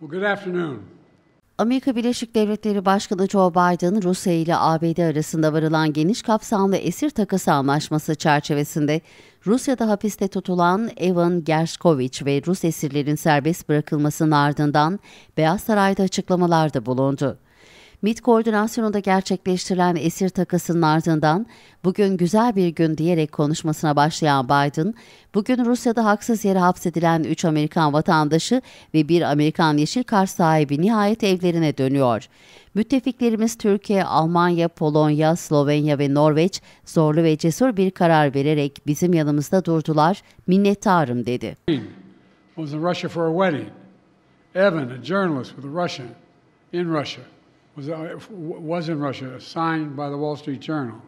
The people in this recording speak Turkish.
Well, good afternoon. Amerika Birleşik Devletleri Başkanı Joe Biden, Rusya ile ABD arasında varılan geniş kapsamlı esir takası anlaşması çerçevesinde Rusya'da hapiste tutulan Evan Gershkovich ve Rus esirlerin serbest bırakılmasının ardından Beyaz Saray'da açıklamalarda bulundu. MIT koordinasyonunda gerçekleştirilen esir takasının ardından bugün güzel bir gün diyerek konuşmasına başlayan Biden, bugün Rusya'da haksız yere hapsedilen 3 Amerikan vatandaşı ve bir Amerikan yeşil kart sahibi nihayet evlerine dönüyor. Müttefiklerimiz Türkiye, Almanya, Polonya, Slovenya ve Norveç zorlu ve cesur bir karar vererek bizim yanımızda durdular, minnettarım dedi. was in Russia for a wedding. Evan, a journalist with a Russian in Russia. was, uh, was in Russia, signed by the Wall Street Journal.